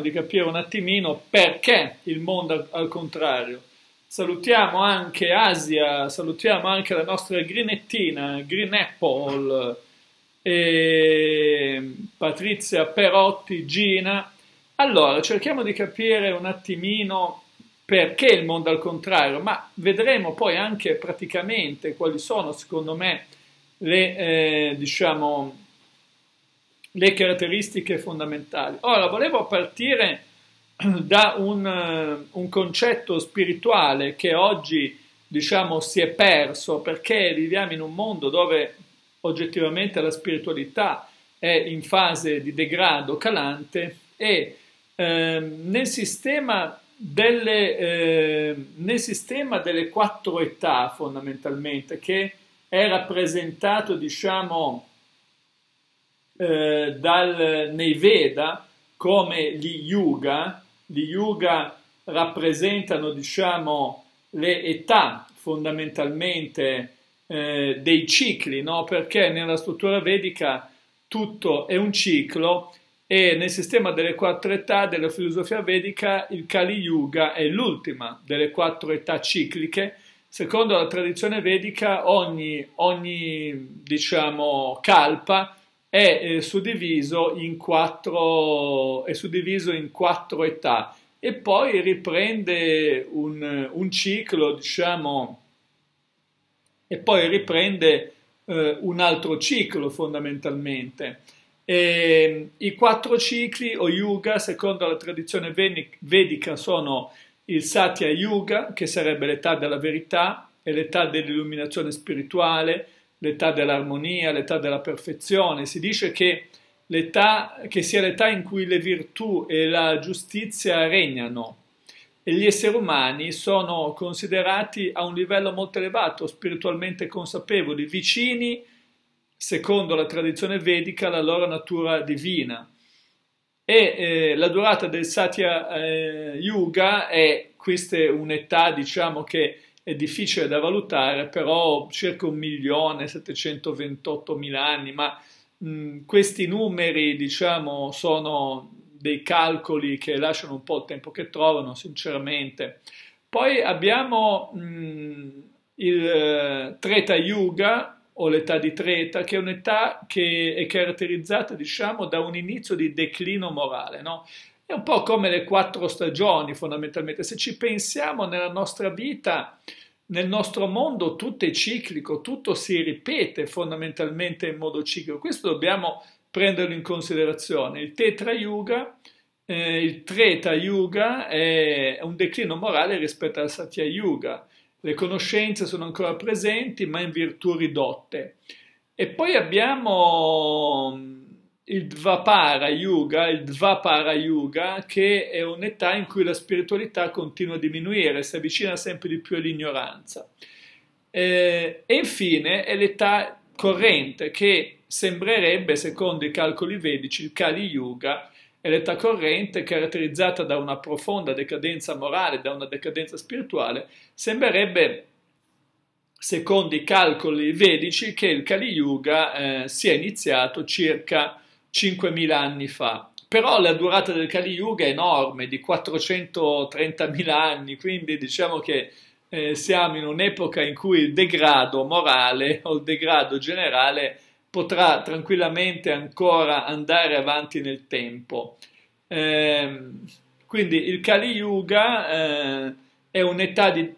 di capire un attimino perché il mondo al contrario. Salutiamo anche Asia, salutiamo anche la nostra Grinettina, Green Apple, e Patrizia Perotti, Gina. Allora, cerchiamo di capire un attimino perché il mondo al contrario, ma vedremo poi anche praticamente quali sono, secondo me, le, eh, diciamo, le caratteristiche fondamentali. Ora volevo partire da un, eh, un concetto spirituale che oggi diciamo si è perso perché viviamo in un mondo dove oggettivamente la spiritualità è in fase di degrado calante e eh, nel, sistema delle, eh, nel sistema delle quattro età fondamentalmente che è rappresentato diciamo eh, dal, nei Veda come gli Yuga, gli Yuga rappresentano diciamo le età fondamentalmente eh, dei cicli, no? perché nella struttura vedica tutto è un ciclo e nel sistema delle quattro età della filosofia vedica il Kali Yuga è l'ultima delle quattro età cicliche. Secondo la tradizione vedica ogni, ogni diciamo, kalpa è, eh, suddiviso in quattro, è suddiviso in quattro età e poi riprende un, un ciclo, diciamo, e poi riprende eh, un altro ciclo fondamentalmente. E, I quattro cicli o yuga, secondo la tradizione vedica, sono il Satya Yuga, che sarebbe l'età della verità e l'età dell'illuminazione spirituale, l'età dell'armonia, l'età della perfezione, si dice che, che sia l'età in cui le virtù e la giustizia regnano e gli esseri umani sono considerati a un livello molto elevato, spiritualmente consapevoli, vicini, secondo la tradizione vedica, alla loro natura divina. E eh, la durata del Satya eh, Yuga è questa è un'età, diciamo, che è difficile da valutare, però circa 1.728.000 anni, ma mh, questi numeri diciamo sono dei calcoli che lasciano un po' il tempo che trovano, sinceramente. Poi abbiamo mh, il eh, Treta Yuga o l'età di Treta, che è un'età che è caratterizzata diciamo da un inizio di declino morale, no? È un po' come le quattro stagioni fondamentalmente, se ci pensiamo nella nostra vita, nel nostro mondo tutto è ciclico, tutto si ripete fondamentalmente in modo ciclico, questo dobbiamo prenderlo in considerazione. Il Tetra Yuga, eh, il Treta Yuga è un declino morale rispetto al Satya Yuga, le conoscenze sono ancora presenti ma in virtù ridotte. E poi abbiamo il Dvapara Yuga, il Dvapara Yuga, che è un'età in cui la spiritualità continua a diminuire, si avvicina sempre di più all'ignoranza. Eh, e infine è l'età corrente che sembrerebbe, secondo i calcoli vedici, il Kali Yuga, è l'età corrente caratterizzata da una profonda decadenza morale, da una decadenza spirituale, sembrerebbe secondo i calcoli vedici che il Kali Yuga eh, sia iniziato circa 5.000 anni fa. Però la durata del Kali Yuga è enorme, di 430.000 anni, quindi diciamo che eh, siamo in un'epoca in cui il degrado morale o il degrado generale potrà tranquillamente ancora andare avanti nel tempo. Eh, quindi il Kali Yuga eh, è un'età di,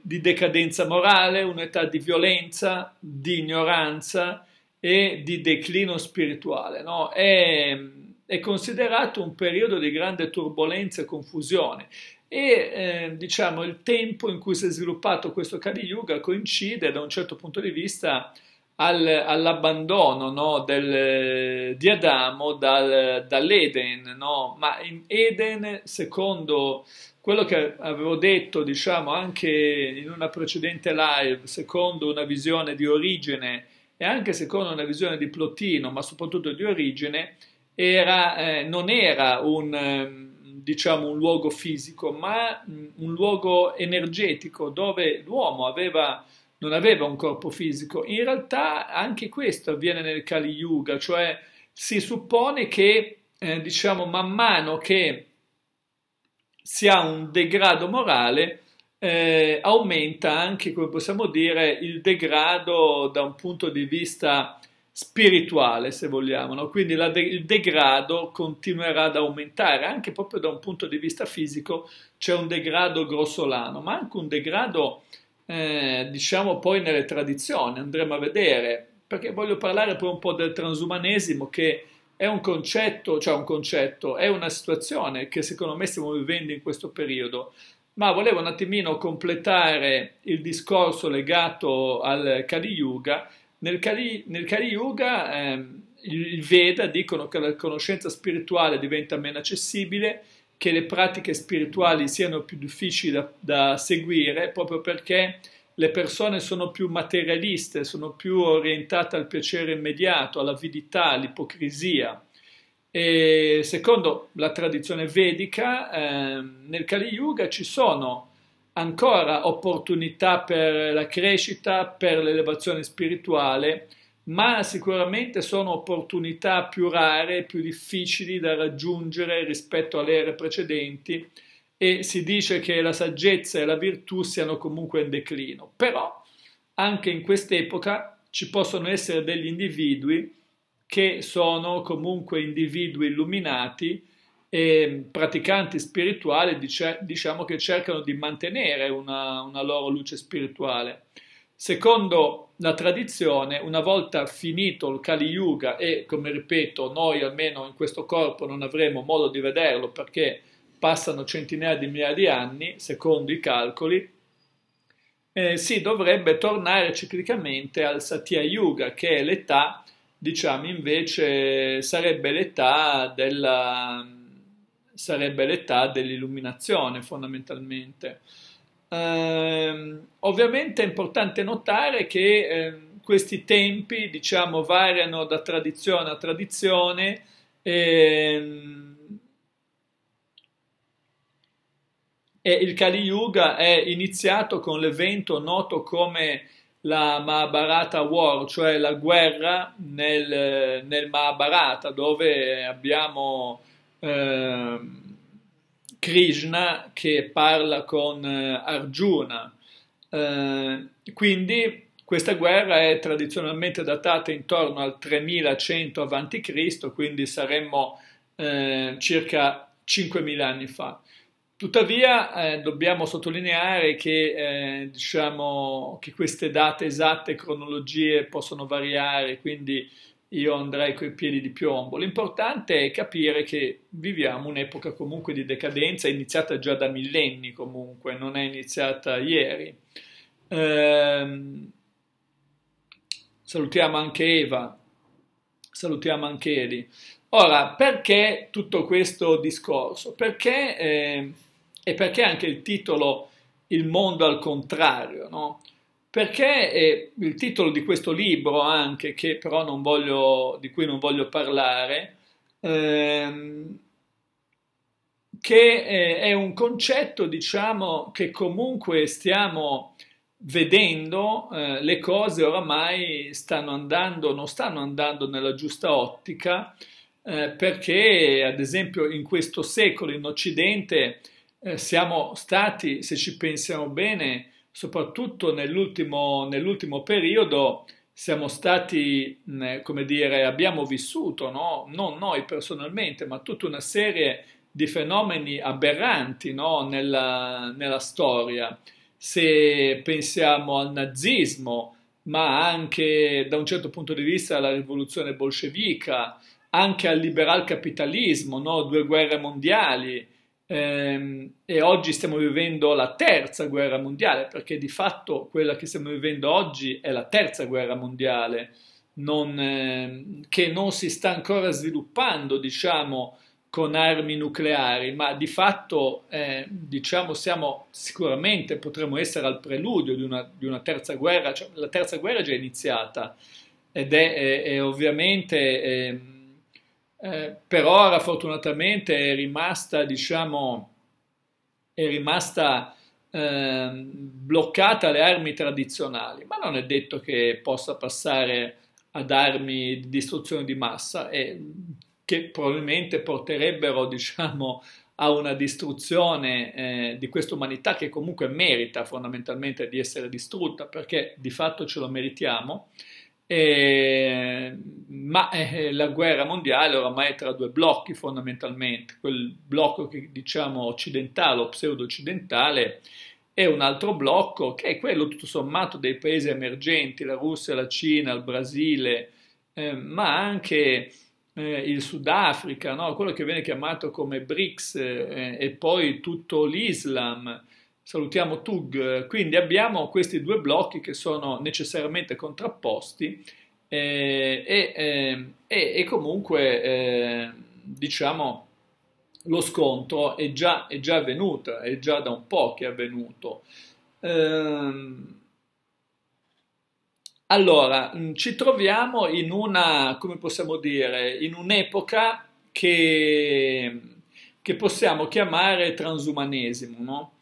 di decadenza morale, un'età di violenza, di ignoranza, e di declino spirituale. No? È, è, considerato un periodo di grande turbolenza e confusione e eh, diciamo il tempo in cui si è sviluppato questo Kali Yuga coincide da un certo punto di vista al, all'abbandono no, del, di Adamo dal, dall'Eden, no? ma in Eden secondo quello che avevo detto diciamo anche in una precedente live secondo una visione di origine e anche secondo una visione di Plotino, ma soprattutto di Origene, era, eh, non era un, ehm, diciamo, un luogo fisico, ma mm, un luogo energetico dove l'uomo aveva non aveva un corpo fisico. In realtà anche questo avviene nel Kali Yuga, cioè si suppone che, eh, diciamo, man mano che si ha un degrado morale, eh, aumenta anche, come possiamo dire, il degrado da un punto di vista spirituale, se vogliamo. No? Quindi de- il degrado continuerà ad aumentare, anche proprio da un punto di vista fisico c'è un degrado grossolano, ma anche un degrado, eh, diciamo, poi nelle tradizioni, andremo a vedere, perché voglio parlare poi un po' del transumanesimo che è un concetto, cioè un concetto, è una situazione che secondo me stiamo vivendo in questo periodo, ma volevo un attimino completare il discorso legato al Kali Yuga. Nel Kali, nel Kali Yuga eh, il Veda dicono che la conoscenza spirituale diventa meno accessibile, che le pratiche spirituali siano più difficili da, da seguire, proprio perché le persone sono più materialiste, sono più orientate al piacere immediato, all'avidità, all'ipocrisia. E secondo la tradizione vedica, eh, nel Kali Yuga ci sono ancora opportunità per la crescita, per l'elevazione spirituale, ma sicuramente sono opportunità più rare, più difficili da raggiungere rispetto alle ere precedenti e si dice che la saggezza e la virtù siano comunque in declino. Però anche in quest'epoca ci possono essere degli individui che sono comunque individui illuminati e praticanti spirituali diciamo che cercano di mantenere una, una loro luce spirituale. Secondo la tradizione, una volta finito il Kali Yuga e come ripeto noi almeno in questo corpo non avremo modo di vederlo perché passano centinaia di migliaia di anni, secondo i calcoli, eh, si dovrebbe tornare ciclicamente al Satya Yuga che è l'età diciamo invece sarebbe l'età della sarebbe l'età dell'illuminazione fondamentalmente. Eh, ovviamente è importante notare che eh, questi tempi diciamo variano da tradizione a tradizione e, ehm, e il Kali Yuga è iniziato con l'evento noto come la Mahabharata War, cioè la guerra nel, nel Mahabharata, dove abbiamo eh, Krishna che parla con eh, Arjuna. Eh, quindi questa guerra è tradizionalmente datata intorno al 3100 a.C., quindi saremmo eh, circa 5000 anni fa. Tuttavia eh, dobbiamo sottolineare che, eh, diciamo, che, queste date esatte, e cronologie possono variare, quindi io andrei coi piedi di piombo. L'importante è capire che viviamo un'epoca comunque di decadenza, iniziata già da millenni comunque, non è iniziata ieri. Ehm, salutiamo anche Eva, salutiamo anche Eli. Ora, perché tutto questo discorso? Perché... Eh, e perché anche il titolo Il mondo al contrario? No? Perché eh, il titolo di questo libro, anche che però non voglio, di cui non voglio parlare, ehm, che eh, è un concetto, diciamo, che comunque stiamo vedendo, eh, le cose oramai stanno andando, non stanno andando nella giusta ottica, eh, perché ad esempio in questo secolo in Occidente eh, siamo stati, se ci pensiamo bene, soprattutto nell'ultimo, nell periodo, siamo stati, come dire, abbiamo vissuto, no? non noi personalmente, ma tutta una serie di fenomeni aberranti no? nella, nella storia. Se pensiamo al nazismo, ma anche da un certo punto di vista alla rivoluzione bolscevica, anche al liberal capitalismo, no? due guerre mondiali, Ehm, e oggi stiamo vivendo la terza guerra mondiale, perché di fatto quella che stiamo vivendo oggi è la terza guerra mondiale, non, ehm, che non si sta ancora sviluppando, diciamo, con armi nucleari, ma di fatto eh, diciamo siamo sicuramente potremmo essere al preludio di una, di una terza guerra, cioè, la terza guerra è già iniziata ed è, è, è ovviamente eh, eh, per ora fortunatamente è rimasta, diciamo, è rimasta eh, bloccata alle armi tradizionali, ma non è detto che possa passare ad armi di distruzione di massa e che probabilmente porterebbero, diciamo, a una distruzione eh, di questa umanità che comunque merita fondamentalmente di essere distrutta perché di fatto ce lo meritiamo eh, ma eh, la guerra mondiale oramai è tra due blocchi fondamentalmente, quel blocco che diciamo occidentale o pseudo-occidentale e un altro blocco che è quello tutto sommato dei paesi emergenti, la Russia, la Cina, il Brasile, eh, ma anche eh, il Sudafrica, no? quello che viene chiamato come BRICS eh, e poi tutto l'Islam salutiamo Tug, quindi abbiamo questi due blocchi che sono necessariamente contrapposti eh, e, eh, e, comunque eh, diciamo lo scontro è già, è già, avvenuto, è già da un po' che è avvenuto. Ehm, allora, mm, ci troviamo in una, come possiamo dire, in un'epoca che, che possiamo chiamare transumanesimo, no?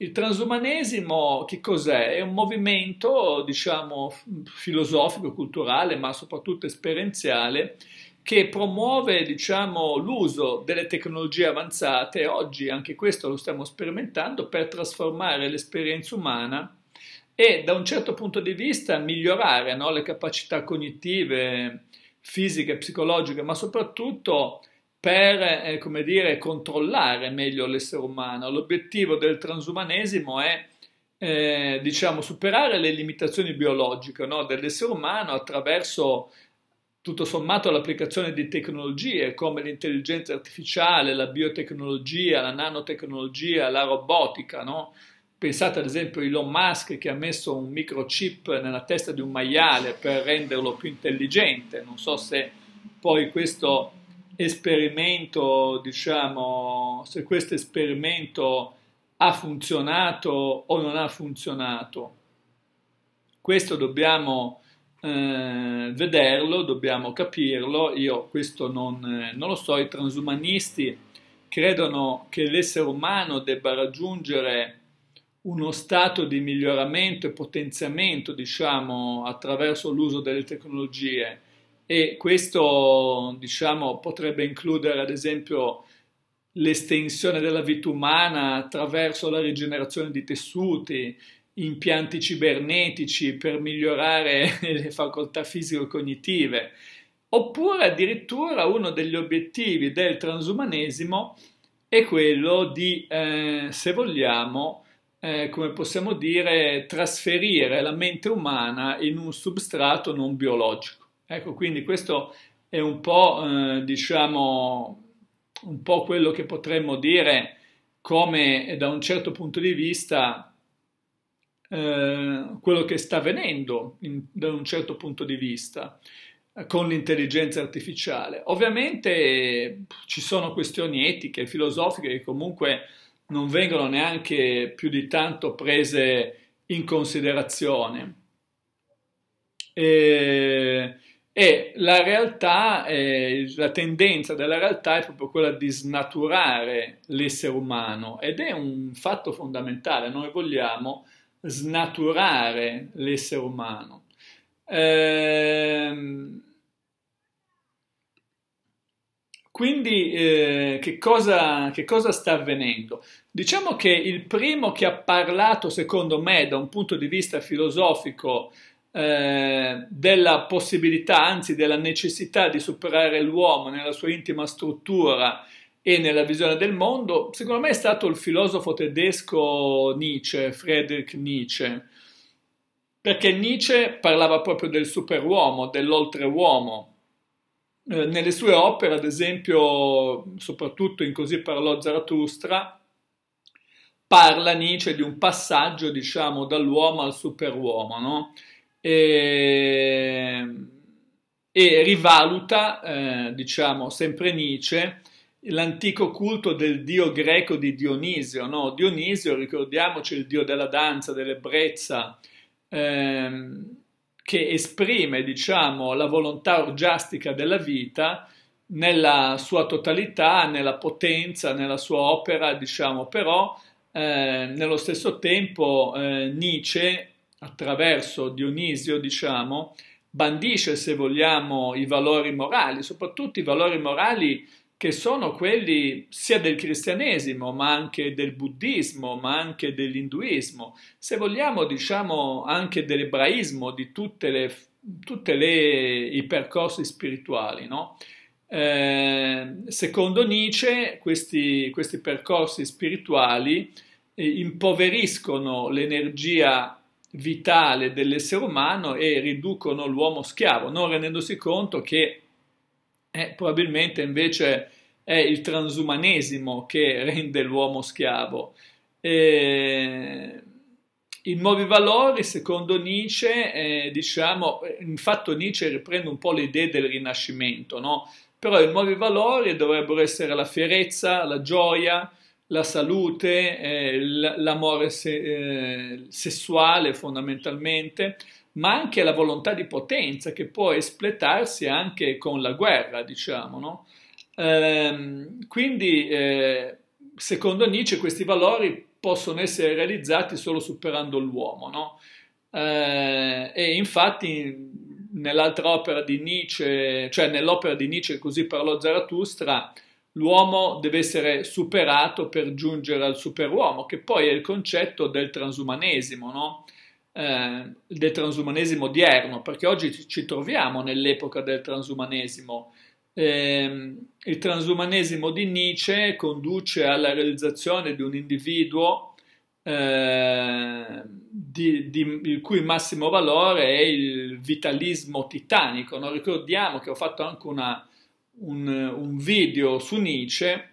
Il transumanesimo che cos'è? È un movimento, diciamo, filosofico, culturale, ma soprattutto esperienziale, che promuove diciamo, l'uso delle tecnologie avanzate, oggi anche questo lo stiamo sperimentando, per trasformare l'esperienza umana e da un certo punto di vista migliorare no? le capacità cognitive, fisiche, psicologiche, ma soprattutto per eh, come dire, controllare meglio l'essere umano. L'obiettivo del transumanesimo è eh, diciamo, superare le limitazioni biologiche no, dell'essere umano attraverso tutto sommato l'applicazione di tecnologie come l'intelligenza artificiale, la biotecnologia, la nanotecnologia, la robotica. No? Pensate ad esempio a Elon Musk che ha messo un microchip nella testa di un maiale per renderlo più intelligente. Non so se poi questo esperimento, diciamo, se questo esperimento ha funzionato o non ha funzionato. Questo dobbiamo eh, vederlo, dobbiamo capirlo, io questo non, eh, non lo so, i transumanisti credono che l'essere umano debba raggiungere uno stato di miglioramento e potenziamento, diciamo, attraverso l'uso delle tecnologie e questo diciamo, potrebbe includere ad esempio l'estensione della vita umana attraverso la rigenerazione di tessuti, impianti cibernetici per migliorare le facoltà fisico-cognitive, oppure addirittura uno degli obiettivi del transumanesimo è quello di, eh, se vogliamo, eh, come possiamo dire, trasferire la mente umana in un substrato non biologico. Ecco, quindi questo è un po', eh, diciamo, un po' quello che potremmo dire come eh, da un certo punto di vista eh, quello che sta avvenendo in, da un certo punto di vista eh, con l'intelligenza artificiale. Ovviamente eh, ci sono questioni etiche, filosofiche che comunque non vengono neanche più di tanto prese in considerazione. E, e la realtà, eh, la tendenza della realtà è proprio quella di snaturare l'essere umano ed è un fatto fondamentale, noi vogliamo snaturare l'essere umano. Ehm, quindi eh, che, cosa, che cosa sta avvenendo? Diciamo che il primo che ha parlato, secondo me, da un punto di vista filosofico, eh, della possibilità, anzi della necessità di superare l'uomo nella sua intima struttura e nella visione del mondo, secondo me è stato il filosofo tedesco Nietzsche, Friedrich Nietzsche, perché Nietzsche parlava proprio del superuomo, dell'oltreuomo. Eh, nelle sue opere, ad esempio, soprattutto in Così parlò Zarathustra, parla Nietzsche di un passaggio, diciamo, dall'uomo al superuomo, no? e, ehm, e rivaluta, eh, diciamo, sempre Nietzsche, l'antico culto del dio greco di Dionisio. No? Dionisio, ricordiamoci, il dio della danza, dell'ebbrezza, ehm, che esprime, diciamo, la volontà orgiastica della vita nella sua totalità, nella potenza, nella sua opera, diciamo, però eh, nello stesso tempo eh, Nietzsche attraverso Dionisio, diciamo, bandisce, se vogliamo, i valori morali, soprattutto i valori morali che sono quelli sia del cristianesimo, ma anche del buddismo, ma anche dell'induismo, se vogliamo diciamo anche dell'ebraismo, di tutte le, tutte le, i percorsi spirituali. No? Eh, secondo Nietzsche questi, questi percorsi spirituali eh, impoveriscono l'energia vitale dell'essere umano e riducono l'uomo schiavo, non rendendosi conto che eh, probabilmente invece è il transumanesimo che rende l'uomo schiavo. Eh, I nuovi valori, secondo Nietzsche, eh, diciamo, infatti Nietzsche riprende un po' le idee del Rinascimento, no? però i nuovi valori dovrebbero essere la fierezza, la gioia, la salute, eh, l'amore se eh, sessuale fondamentalmente, ma anche la volontà di potenza che può espletarsi anche con la guerra, diciamo. No? Ehm, quindi, eh, secondo Nietzsche, questi valori possono essere realizzati solo superando l'uomo. No? Ehm, e infatti nell'altra opera di Nietzsche, cioè nell'opera di Nietzsche Così parlò Zarathustra, l'uomo deve essere superato per giungere al superuomo, che poi è il concetto del transumanesimo, no? eh, del transumanesimo odierno, perché oggi ci troviamo nell'epoca del transumanesimo. Eh, il transumanesimo di Nietzsche conduce alla realizzazione di un individuo eh, di, di, il cui massimo valore è il vitalismo titanico. No? Ricordiamo che ho fatto anche una, un, un video su Nietzsche.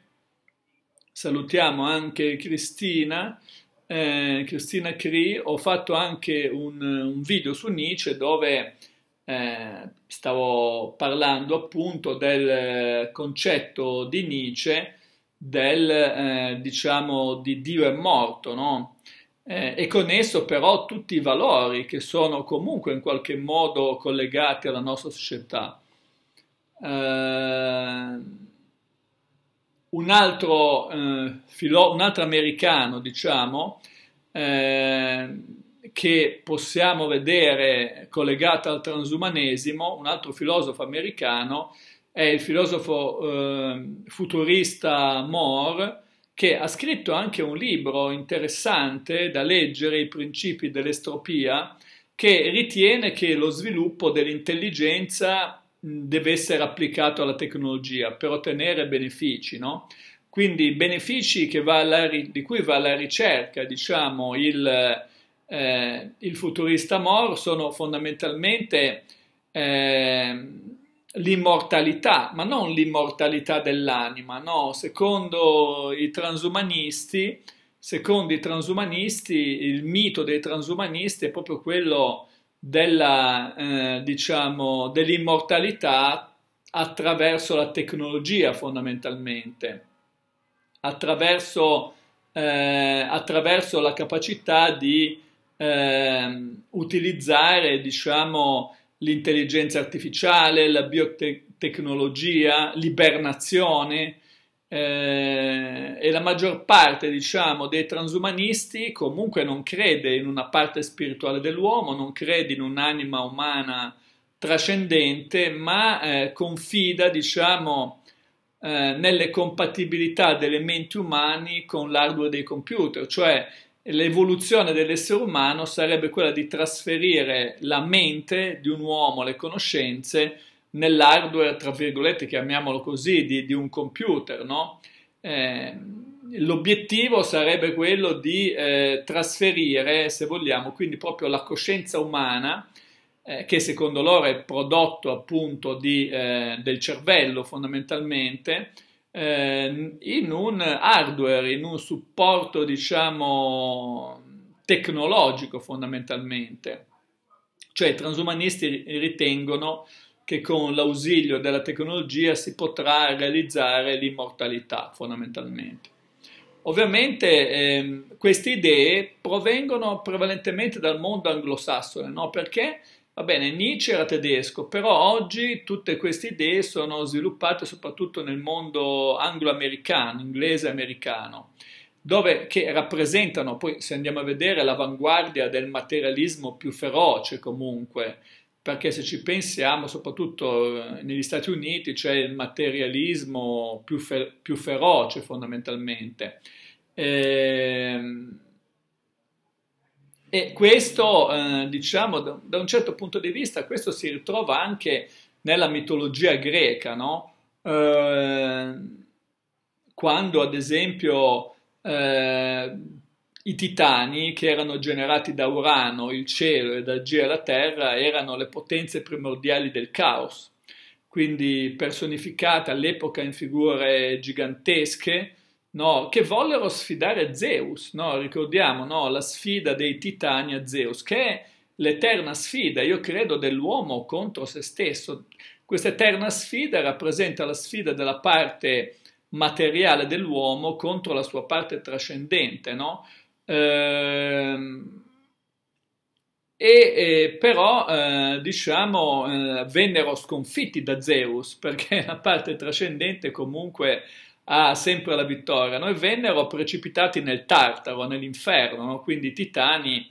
Salutiamo anche Cristina, eh, Cristina Cree, ho fatto anche un, un video su Nietzsche dove eh, stavo parlando appunto del eh, concetto di Nietzsche del eh, diciamo di Dio è morto, no? Eh, e con esso però tutti i valori che sono comunque in qualche modo collegati alla nostra società. Eh, un altro, eh, filo- un altro americano, diciamo, eh, che possiamo vedere collegato al transumanesimo, un altro filosofo americano, è il filosofo eh, futurista Moore, che ha scritto anche un libro interessante da leggere, I principi dell'estropia, che ritiene che lo sviluppo dell'intelligenza deve essere applicato alla tecnologia per ottenere benefici, no? Quindi benefici ri- di cui va alla ricerca, diciamo, il, eh, il futurista Mor sono fondamentalmente eh, l'immortalità, ma non l'immortalità dell'anima, no? Secondo i transumanisti, secondo i transumanisti, il mito dei transumanisti è proprio quello della, eh, diciamo, dell'immortalità attraverso la tecnologia fondamentalmente, attraverso, eh, attraverso la capacità di eh, utilizzare diciamo, l'intelligenza artificiale, la biotecnologia, l'ibernazione, eh, e la maggior parte, diciamo, dei transumanisti comunque non crede in una parte spirituale dell'uomo, non crede in un'anima umana trascendente, ma eh, confida, diciamo, eh, nelle compatibilità delle menti umane con l'hardware dei computer, cioè l'evoluzione dell'essere umano sarebbe quella di trasferire la mente di un uomo, le conoscenze, nell'hardware, tra virgolette, chiamiamolo così, di, di un computer, no? Eh, l'obiettivo sarebbe quello di eh, trasferire, se vogliamo, quindi proprio la coscienza umana, eh, che secondo loro è prodotto appunto di, eh, del cervello fondamentalmente, eh, in un hardware, in un supporto, diciamo, tecnologico fondamentalmente. Cioè i transumanisti ritengono che con l'ausilio della tecnologia si potrà realizzare l'immortalità fondamentalmente. Ovviamente eh, queste idee provengono prevalentemente dal mondo anglosassone, no? perché va bene, Nietzsche era tedesco, però oggi tutte queste idee sono sviluppate soprattutto nel mondo anglo-americano, inglese-americano, dove che rappresentano, poi se andiamo a vedere, l'avanguardia del materialismo più feroce comunque, perché se ci pensiamo, soprattutto eh, negli Stati Uniti, c'è il materialismo più, fe più feroce fondamentalmente. E, ehm, e questo, eh, diciamo, da, da, un certo punto di vista, questo si ritrova anche nella mitologia greca, no? Eh, quando, ad esempio, eh, i titani che erano generati da Urano, il cielo e da Gia la Terra erano le potenze primordiali del caos, quindi personificate all'epoca in figure gigantesche, No, che vollero sfidare Zeus, no? ricordiamo no? la sfida dei titani a Zeus, che è l'eterna sfida, io credo, dell'uomo contro se stesso. Questa eterna sfida rappresenta la sfida della parte materiale dell'uomo contro la sua parte trascendente, Ehm, e, e, però eh, diciamo eh, vennero sconfitti da Zeus perché la parte trascendente comunque ha sempre la vittoria no? e vennero precipitati nel Tartaro, nell'inferno, no? quindi i titani,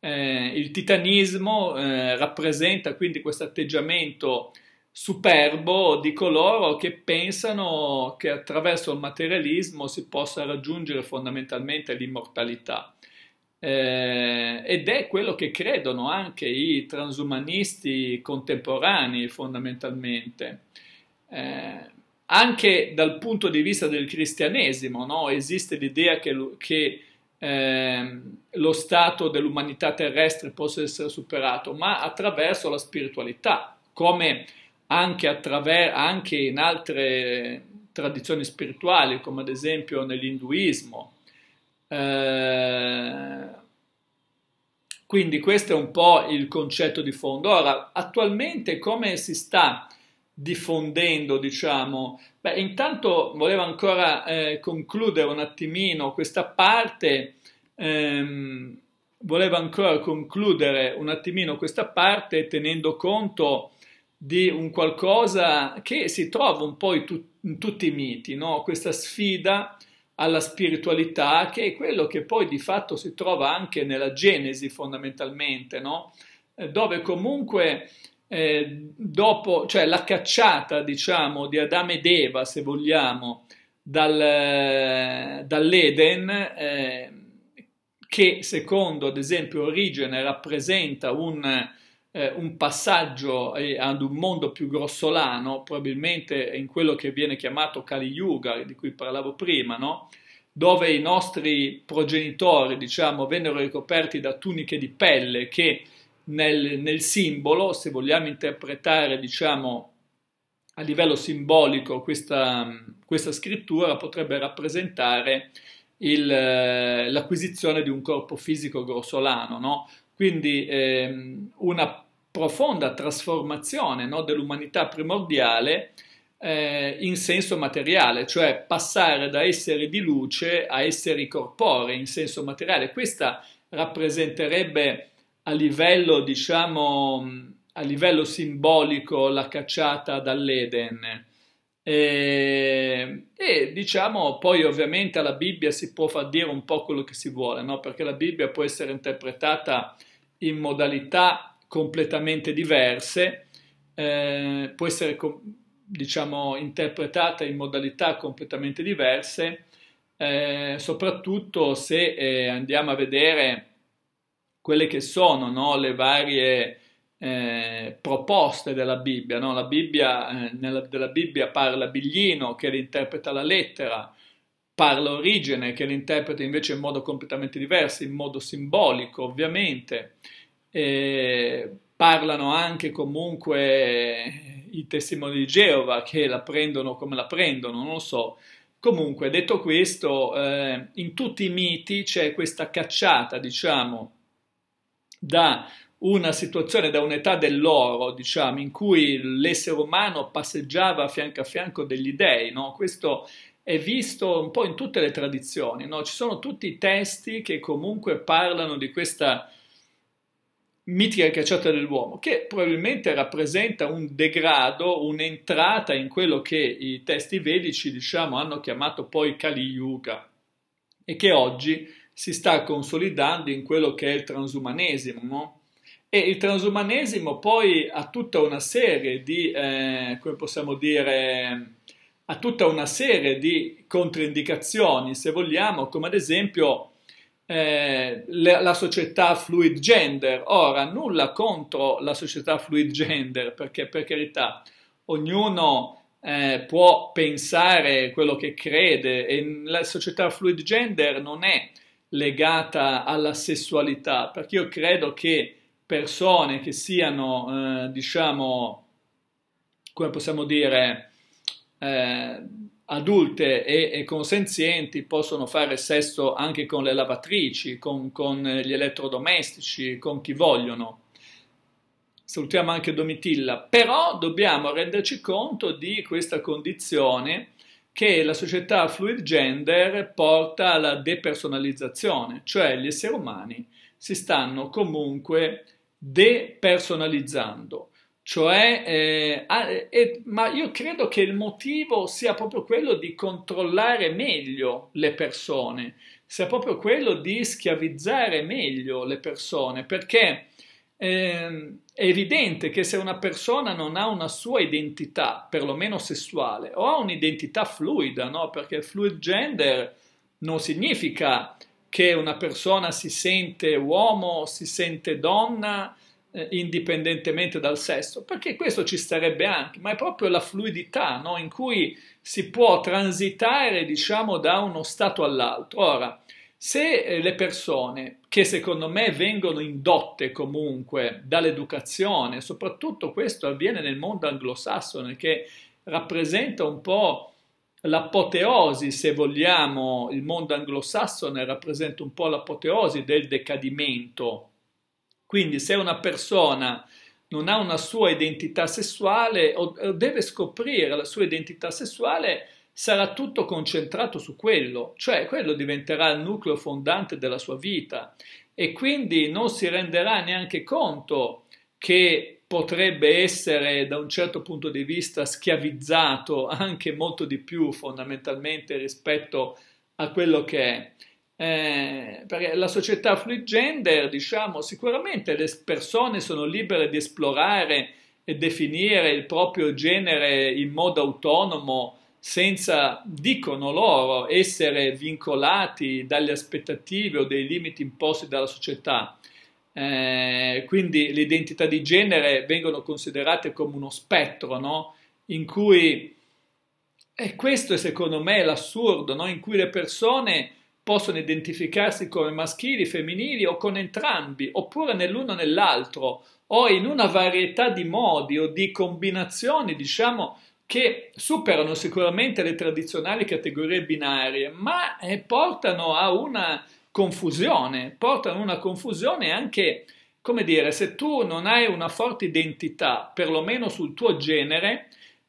eh, il titanismo eh, rappresenta quindi questo atteggiamento superbo di coloro che pensano che attraverso il materialismo si possa raggiungere fondamentalmente l'immortalità. Eh, ed è quello che credono anche i transumanisti contemporanei fondamentalmente. Eh, anche dal punto di vista del cristianesimo no? esiste l'idea che, che eh, lo stato dell'umanità terrestre possa essere superato, ma attraverso la spiritualità, come anche, attraver- anche in altre tradizioni spirituali, come ad esempio nell'induismo. Eh, quindi questo è un po' il concetto di fondo. Ora, attualmente come si sta diffondendo, diciamo? Beh, intanto volevo ancora eh, concludere un attimino questa parte, ehm, volevo ancora concludere un attimino questa parte tenendo conto di un qualcosa che si trova un po' in, tut- in tutti i miti, no? questa sfida alla spiritualità che è quello che poi di fatto si trova anche nella Genesi fondamentalmente, no? Eh, dove comunque eh, dopo, cioè la cacciata diciamo di Adamo ed Eva se vogliamo dal, dall'Eden eh, che secondo ad esempio Origene rappresenta un eh, un passaggio eh, ad un mondo più grossolano, probabilmente in quello che viene chiamato Kali Yuga, di cui parlavo prima, no? dove i nostri progenitori, diciamo, vennero ricoperti da tuniche di pelle che nel, nel simbolo, se vogliamo interpretare, diciamo, a livello simbolico questa, questa scrittura potrebbe rappresentare il, eh, l'acquisizione di un corpo fisico grossolano, no? Quindi ehm, una profonda trasformazione no, dell'umanità primordiale eh, in senso materiale, cioè passare da esseri di luce a esseri corporei in senso materiale. Questa rappresenterebbe a livello, diciamo, a livello simbolico la cacciata dall'Eden. E, e, diciamo poi ovviamente alla Bibbia si può far dire un po' quello che si vuole, no? perché la Bibbia può essere interpretata in modalità completamente diverse, eh, può essere diciamo, interpretata in modalità completamente diverse, eh, soprattutto se eh, andiamo a vedere quelle che sono no, le varie eh, proposte della Bibbia. No? La Bibbia eh, nella, della Bibbia parla Biglino che interpreta la lettera, parla Origene che interpreta invece in modo completamente diverso, in modo simbolico ovviamente eh, parlano anche comunque i testimoni di Geova che la prendono come la prendono, non lo so. Comunque, detto questo, eh, in tutti i miti c'è questa cacciata, diciamo, da una situazione, da un'età dell'oro, diciamo, in cui l'essere umano passeggiava fianco a fianco degli dèi, no? Questo è visto un po' in tutte le tradizioni, no? Ci sono tutti i testi che comunque parlano di questa mitica cacciata dell'uomo, che probabilmente rappresenta un degrado, un'entrata in quello che i testi vedici diciamo, hanno chiamato poi Kali Yuga e che oggi si sta consolidando in quello che è il transumanesimo. No? E il transumanesimo poi ha tutta una serie di, eh, come possiamo dire, ha tutta una serie di controindicazioni, se vogliamo, come ad esempio eh, la società fluid gender. Ora, nulla contro la società fluid gender, perché per carità, ognuno eh, può pensare quello che crede e la società fluid gender non è legata alla sessualità, perché io credo che persone che siano, eh, diciamo, come possiamo dire, eh, adulte e, e, consenzienti possono fare sesso anche con le lavatrici, con, con gli elettrodomestici, con chi vogliono. Salutiamo anche Domitilla, però dobbiamo renderci conto di questa condizione che la società fluid gender porta alla depersonalizzazione, cioè gli esseri umani si stanno comunque depersonalizzando. Cioè, eh, ah, eh, eh, ma io credo che il motivo sia proprio quello di controllare meglio le persone, sia proprio quello di schiavizzare meglio le persone, perché eh, è evidente che se una persona non ha una sua identità, perlomeno sessuale, o ha un'identità fluida, no? perché fluid gender non significa che una persona si sente uomo, si sente donna, eh, indipendentemente dal sesso, perché questo ci starebbe anche, ma è proprio la fluidità no? in cui si può transitare diciamo da uno stato all'altro. Ora, se eh, le persone che secondo me vengono indotte comunque dall'educazione, soprattutto questo avviene nel mondo anglosassone che rappresenta un po' l'apoteosi, se vogliamo, il mondo anglosassone rappresenta un po' l'apoteosi del decadimento quindi se una persona non ha una sua identità sessuale o deve scoprire la sua identità sessuale, sarà tutto concentrato su quello, cioè quello diventerà il nucleo fondante della sua vita e quindi non si renderà neanche conto che potrebbe essere da un certo punto di vista schiavizzato anche molto di più fondamentalmente rispetto a quello che è. Eh, perché la società fluid gender, diciamo, sicuramente le persone sono libere di esplorare e definire il proprio genere in modo autonomo, senza, dicono loro, essere vincolati dalle aspettative o dai limiti imposti dalla società. Eh, quindi le identità di genere vengono considerate come uno spettro, no? In cui, e questo secondo me l'assurdo, no? In cui le persone possono identificarsi come maschili, femminili o con entrambi, oppure nell'uno o nell'altro, o in una varietà di modi o di combinazioni, diciamo, che superano sicuramente le tradizionali categorie binarie, ma eh, portano a una confusione, portano a una confusione anche, come dire, se tu non hai una forte identità, perlomeno sul tuo genere,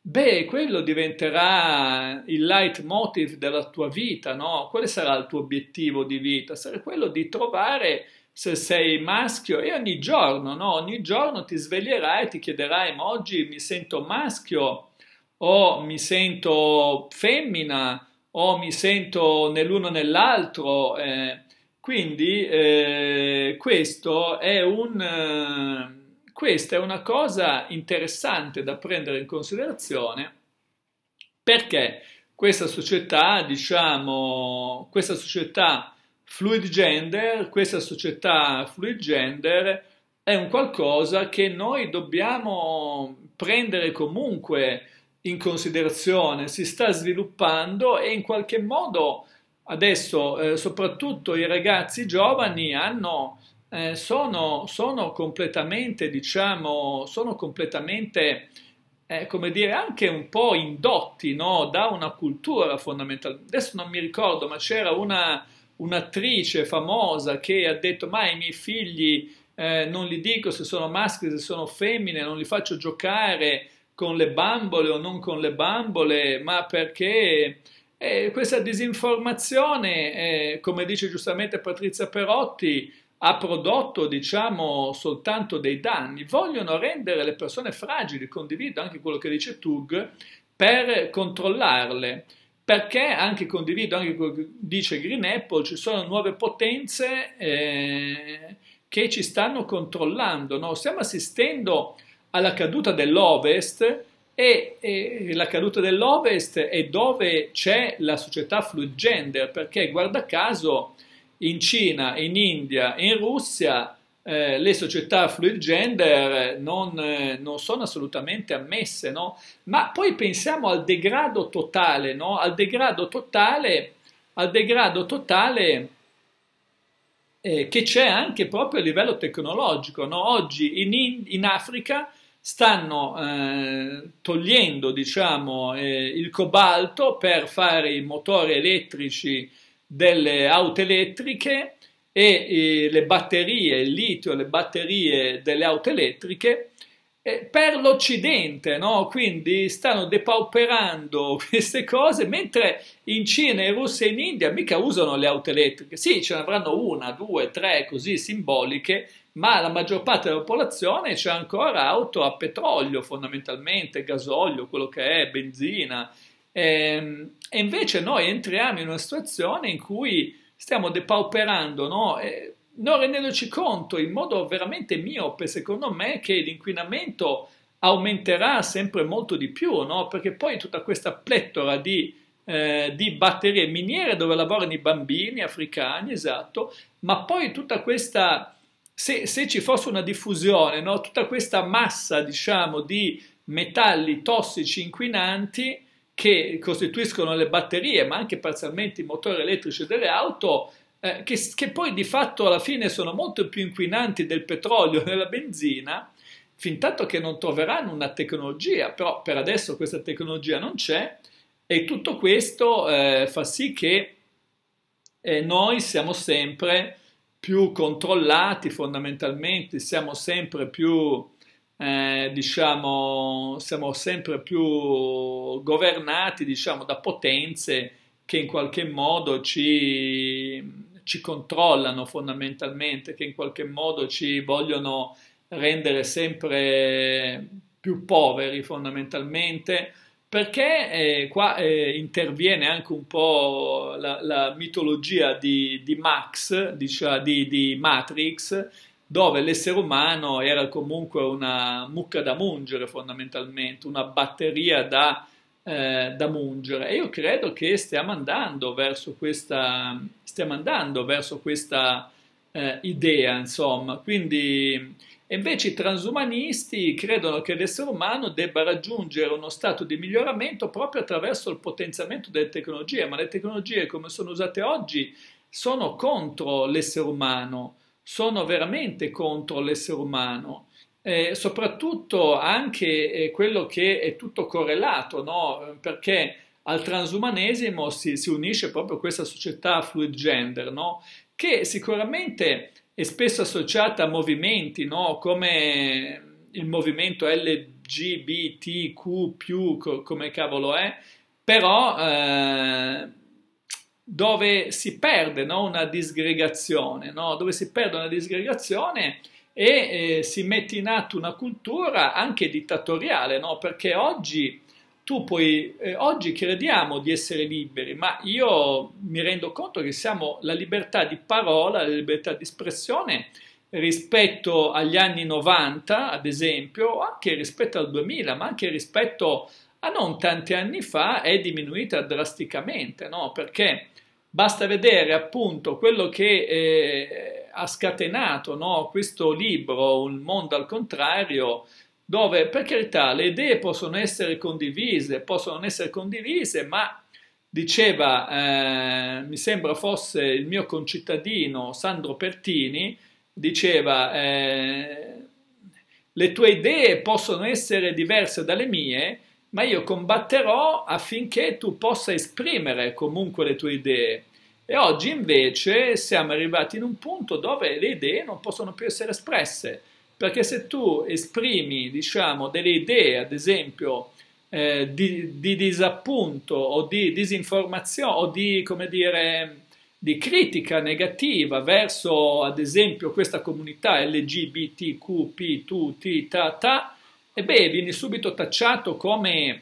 beh, quello diventerà il leitmotiv della tua vita, no? Quale sarà il tuo obiettivo di vita? Sarà quello di trovare se sei maschio e ogni giorno, no? Ogni giorno ti sveglierai e ti chiederai, ma oggi mi sento maschio o mi sento femmina o mi sento nell'uno nell'altro. Eh, quindi eh, questo è un... Eh, questa è una cosa interessante da prendere in considerazione perché questa società, diciamo, questa società fluid gender, questa società fluid gender è un qualcosa che noi dobbiamo prendere comunque in considerazione, si sta sviluppando e in qualche modo adesso eh, soprattutto i ragazzi giovani hanno eh, sono, sono, completamente, diciamo, sono completamente eh, come dire, anche un po' indotti no? da una cultura fondamentale. Adesso non mi ricordo, ma c'era una, un'attrice famosa che ha detto: Ma i miei figli eh, non li dico se sono maschi, se sono femmine, non li faccio giocare con le bambole o non con le bambole, ma perché. Eh, questa disinformazione, eh, come dice giustamente Patrizia Perotti, ha prodotto diciamo soltanto dei danni, vogliono rendere le persone fragili, condivido anche quello che dice Tug, per controllarle, perché anche condivido anche quello che dice Green Apple, ci sono nuove potenze eh, che ci stanno controllando, no? stiamo assistendo alla caduta dell'Ovest e, e, la caduta dell'Ovest è dove c'è la società fluid gender, perché guarda caso in Cina, in India e in Russia eh, le società fluid gender eh, non, eh, non sono assolutamente ammesse, no? ma poi pensiamo al degrado totale, no? al degrado totale, al degrado totale eh, che c'è anche proprio a livello tecnologico. No? Oggi in, in, in, Africa stanno eh, togliendo diciamo, eh, il cobalto per fare i motori elettrici delle auto elettriche e eh, le batterie, il litio, le batterie delle auto elettriche eh, per l'Occidente, no? quindi stanno depauperando queste cose, mentre in Cina, in Russia e in India mica usano le auto elettriche, sì ce ne avranno una, due, tre così simboliche, ma la maggior parte della popolazione c'è ancora auto a petrolio fondamentalmente, gasolio, quello che è, benzina, Ehm, e, invece noi entriamo in una situazione in cui stiamo depauperando, no? E, non rendendoci conto in modo veramente miope, secondo me, che l'inquinamento aumenterà sempre molto di più, no? perché poi tutta questa plettora di, eh, di, batterie miniere dove lavorano i bambini africani, esatto, ma poi tutta questa, se, se ci fosse una diffusione, no? tutta questa massa, diciamo, di metalli tossici inquinanti che costituiscono le batterie, ma anche parzialmente i motori elettrici delle auto, eh, che, che, poi di fatto alla fine sono molto più inquinanti del petrolio e della benzina, fin tanto che non troveranno una tecnologia, però per adesso questa tecnologia non c'è, e tutto questo eh, fa sì che eh, noi siamo sempre più controllati fondamentalmente, siamo sempre più eh, diciamo, siamo sempre più governati diciamo, da potenze che in qualche modo ci, ci controllano fondamentalmente, che in qualche modo ci vogliono rendere sempre più poveri fondamentalmente, perché eh, qua eh, interviene anche un po' la, la mitologia di, di Max, di, di Matrix, dove l'essere umano era comunque una mucca da mungere fondamentalmente, una batteria da, eh, da mungere. E io credo che stiamo andando verso questa, andando verso questa eh, idea, insomma. Quindi, invece i transumanisti credono che l'essere umano debba raggiungere uno stato di miglioramento proprio attraverso il potenziamento delle tecnologie, ma le tecnologie come sono usate oggi sono contro l'essere umano sono veramente contro l'essere umano. Eh, soprattutto anche eh, quello che è tutto correlato, no? perché al transumanesimo si, si, unisce proprio questa società fluid gender, no? che sicuramente è spesso associata a movimenti no? come il movimento LGBTQ, come cavolo è, però eh, dove si perde no? una disgregazione, no? dove si perde una disgregazione e eh, si mette in atto una cultura anche dittatoriale, no? perché oggi tu puoi, eh, oggi crediamo di essere liberi, ma io mi rendo conto che siamo la libertà di parola, la libertà di espressione rispetto agli anni 90, ad esempio, anche rispetto al 2000, ma anche rispetto a a ah, non tanti anni fa è diminuita drasticamente, no? perché basta vedere appunto quello che eh, ha scatenato no? questo libro, Un mondo al contrario, dove per carità le idee possono essere condivise, possono essere condivise, ma diceva, eh, mi sembra fosse il mio concittadino Sandro Pertini, diceva, eh, le tue idee possono essere diverse dalle mie, ma io combatterò affinché tu possa esprimere comunque le tue idee. E oggi invece siamo arrivati in un punto dove le idee non possono più essere espresse, perché se tu esprimi, diciamo, delle idee, ad esempio, eh, di, di, disappunto o di disinformazione o di, come dire, di critica negativa verso, ad esempio, questa comunità LGBTQP, tu, ti, ta, ta, e beh, vieni subito tacciato come,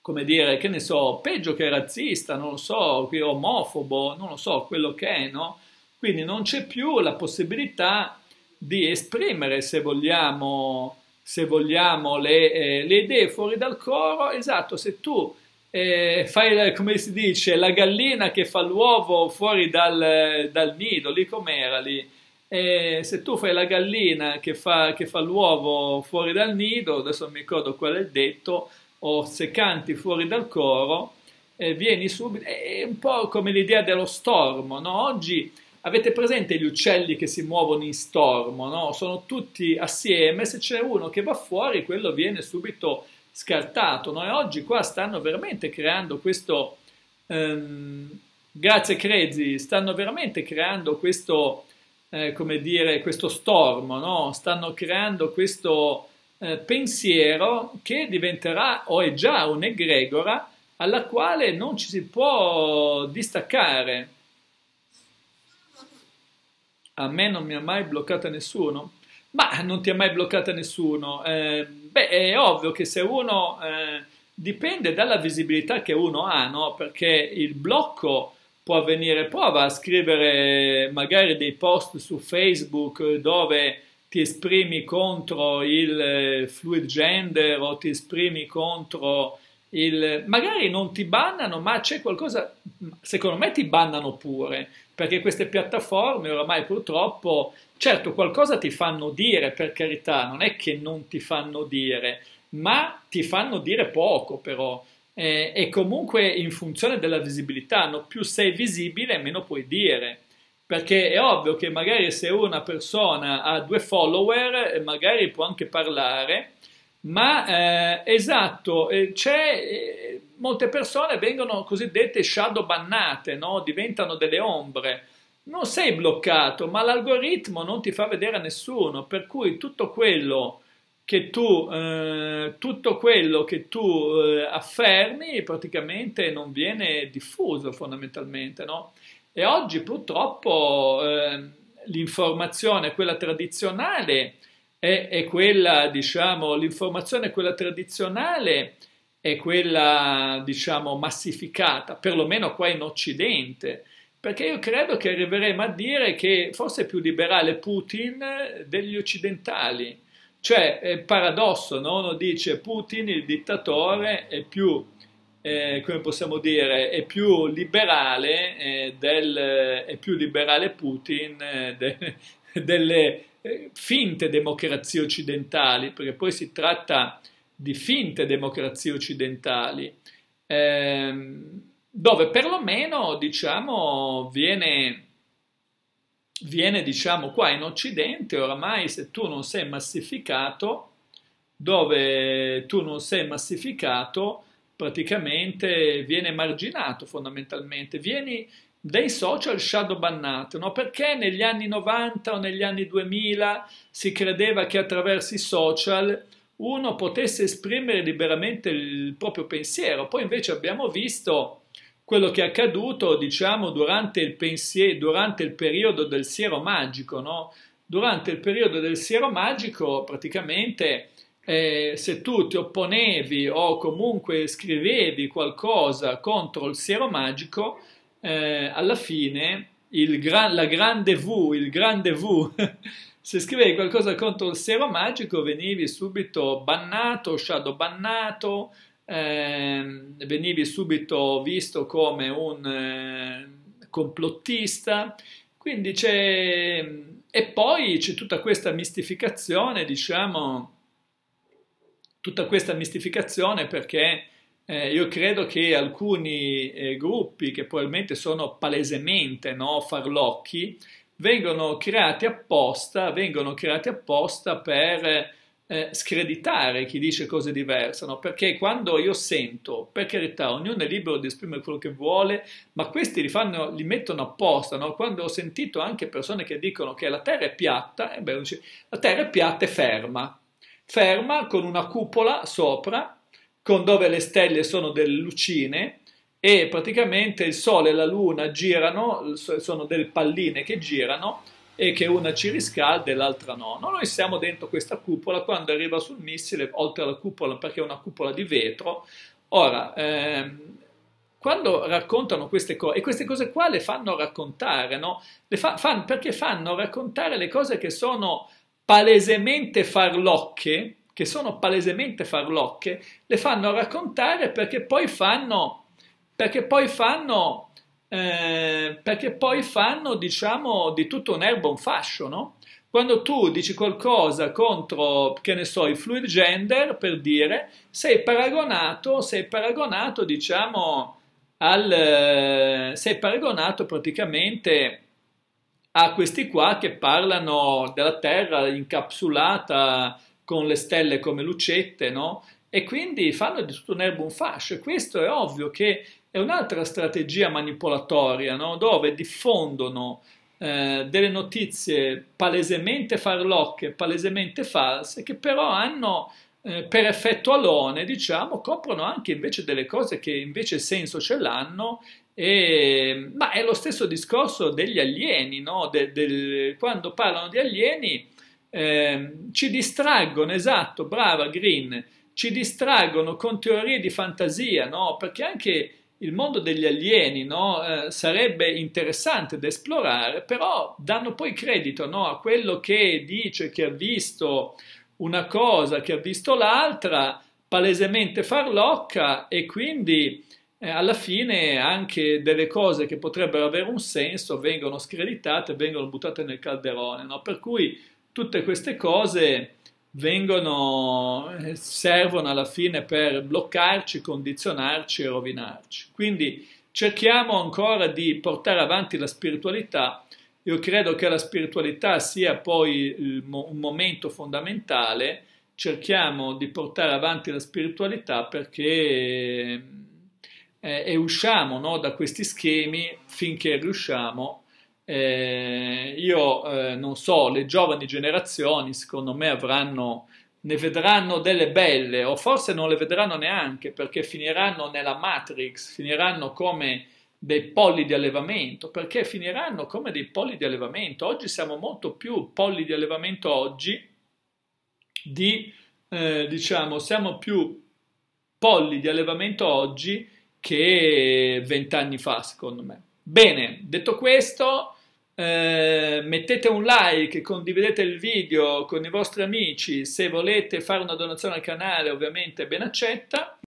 come dire, che ne so, peggio che razzista, non lo so, che omofobo, non lo so, quello che è, no? Quindi non c'è più la possibilità di esprimere, se vogliamo, se vogliamo le, eh, le idee fuori dal coro, esatto, se tu eh, fai, come si dice, la gallina che fa l'uovo fuori dal, dal nido, lì com'era lì? E se tu fai la gallina che fa, che fa l'uovo fuori dal nido, adesso non mi ricordo qual è il detto, o se canti fuori dal coro, eh, vieni subito, è un po' come l'idea dello stormo, no? Oggi avete presente gli uccelli che si muovono in stormo, no? Sono tutti assieme, se c'è uno che va fuori, quello viene subito scartato, no? E oggi qua stanno veramente creando questo... Ehm, grazie Crezi, stanno veramente creando questo eh, come dire, questo stormo, no? stanno creando questo eh, pensiero che diventerà o è già un'egregora alla quale non ci si può distaccare. A me non mi ha mai bloccata nessuno. Ma non ti ha mai bloccata nessuno. Eh, beh, è ovvio che se uno eh, dipende dalla visibilità che uno ha, no? perché il blocco può avvenire. Prova a scrivere magari dei post su Facebook dove ti esprimi contro il eh, fluid gender o ti esprimi contro il... magari non ti bannano, ma c'è qualcosa, secondo me ti bannano pure, perché queste piattaforme oramai purtroppo, certo qualcosa ti fanno dire, per carità, non è che non ti fanno dire, ma ti fanno dire poco però eh, e comunque in funzione della visibilità, no? più sei visibile meno puoi dire, perché è ovvio che magari se una persona ha due follower eh, magari può anche parlare, ma eh, esatto, eh, c'è, eh, molte persone vengono cosiddette shadow bannate, no? diventano delle ombre, non sei bloccato, ma l'algoritmo non ti fa vedere a nessuno, per cui tutto quello che tu, eh, tutto quello che tu eh, affermi praticamente non viene diffuso fondamentalmente, no? E oggi purtroppo eh, l'informazione, quella tradizionale, è, è quella, diciamo, l'informazione, quella tradizionale, è quella, diciamo, massificata, perlomeno qua in Occidente, perché io credo che arriveremo a dire che forse è più liberale Putin degli occidentali, cioè, è paradosso, no? uno dice Putin, il dittatore, è più, eh, come possiamo dire, è più liberale, eh, del, è più liberale Putin eh, de, delle eh, finte democrazie occidentali, perché poi si tratta di finte democrazie occidentali, ehm, dove perlomeno, diciamo, viene viene, diciamo, qua in Occidente, oramai se tu non sei massificato, dove tu non sei massificato, praticamente viene marginato fondamentalmente, vieni dai social shadow bannato, no? perché negli anni 90 o negli anni 2000 si credeva che attraverso i social uno potesse esprimere liberamente il proprio pensiero, poi invece abbiamo visto quello che è accaduto, diciamo, durante il, pensiero, durante il periodo del siero magico, no? Durante il periodo del siero magico, praticamente, eh, se tu ti opponevi o comunque scrivevi qualcosa contro il siero magico, eh, alla fine il gran, la grande V, il grande V, se scrivevi qualcosa contro il siero magico venivi subito bannato, shadow bannato, eh, venivi subito visto come un eh, complottista, quindi c'è, e poi c'è tutta questa mistificazione, diciamo, tutta questa mistificazione perché eh, io credo che alcuni eh, gruppi che probabilmente sono palesemente no, farlocchi vengono creati apposta, vengono creati apposta per eh, screditare chi dice cose diverse, no? perché quando io sento, per carità, ognuno è libero di esprimere quello che vuole, ma questi li, fanno, li mettono apposta, no? quando ho sentito anche persone che dicono che la Terra è piatta, eh beh, dice, la Terra è piatta e ferma, ferma con una cupola sopra, con dove le stelle sono delle lucine, e praticamente il Sole e la Luna girano, sono delle palline che girano, e che una ci riscalda e l'altra no. no. Noi siamo dentro questa cupola, quando arriva sul missile, oltre alla cupola, perché è una cupola di vetro, ora... Ehm, quando raccontano queste cose, e queste cose qua le fanno raccontare, no? fa, fan, perché fanno raccontare le cose che sono palesemente farlocche, che sono palesemente farlocche, le fanno raccontare perché poi fanno, perché poi fanno eh, perché poi fanno, diciamo, di tutto un erbo un fascio, no? Quando tu dici qualcosa contro, che ne so, il fluid gender, per dire, sei paragonato, sei paragonato, diciamo, al, eh, sei paragonato praticamente a questi qua che parlano della Terra incapsulata con le stelle come lucette, no? E quindi fanno di tutto un erbo un fascio. E questo è ovvio che è un'altra strategia manipolatoria, no? dove diffondono eh, delle notizie palesemente farlocche, palesemente false, che però hanno eh, per effetto alone, diciamo, coprono anche invece delle cose che invece senso ce l'hanno. E... ma è lo stesso discorso degli alieni, no? de, del... quando parlano di alieni eh, ci distraggono, esatto, brava Green, ci distraggono con teorie di fantasia, no? perché anche il mondo degli alieni no? eh, sarebbe interessante da esplorare, però danno poi credito no? a quello che dice che ha visto una cosa, che ha visto l'altra, palesemente farlocca e quindi eh, alla fine anche delle cose che potrebbero avere un senso vengono screditate, vengono buttate nel calderone, no? per cui tutte queste cose vengono, eh, servono alla fine per bloccarci, condizionarci e rovinarci. Quindi cerchiamo ancora di portare avanti la spiritualità. Io credo che la spiritualità sia poi un momento fondamentale. Cerchiamo di portare avanti la spiritualità perché eh, e usciamo no, da questi schemi finché riusciamo eh, io eh, non so, le giovani generazioni secondo me avranno, ne vedranno delle belle o forse non le vedranno neanche perché finiranno nella Matrix, finiranno come dei polli di allevamento, perché finiranno come dei polli di allevamento. Oggi siamo molto più polli di allevamento oggi di, eh, diciamo, siamo più polli di allevamento oggi che vent'anni fa, secondo me. Bene, detto questo, eh, mettete un like, condividete il video con i vostri amici, se volete fare una donazione al canale ovviamente ben accetta.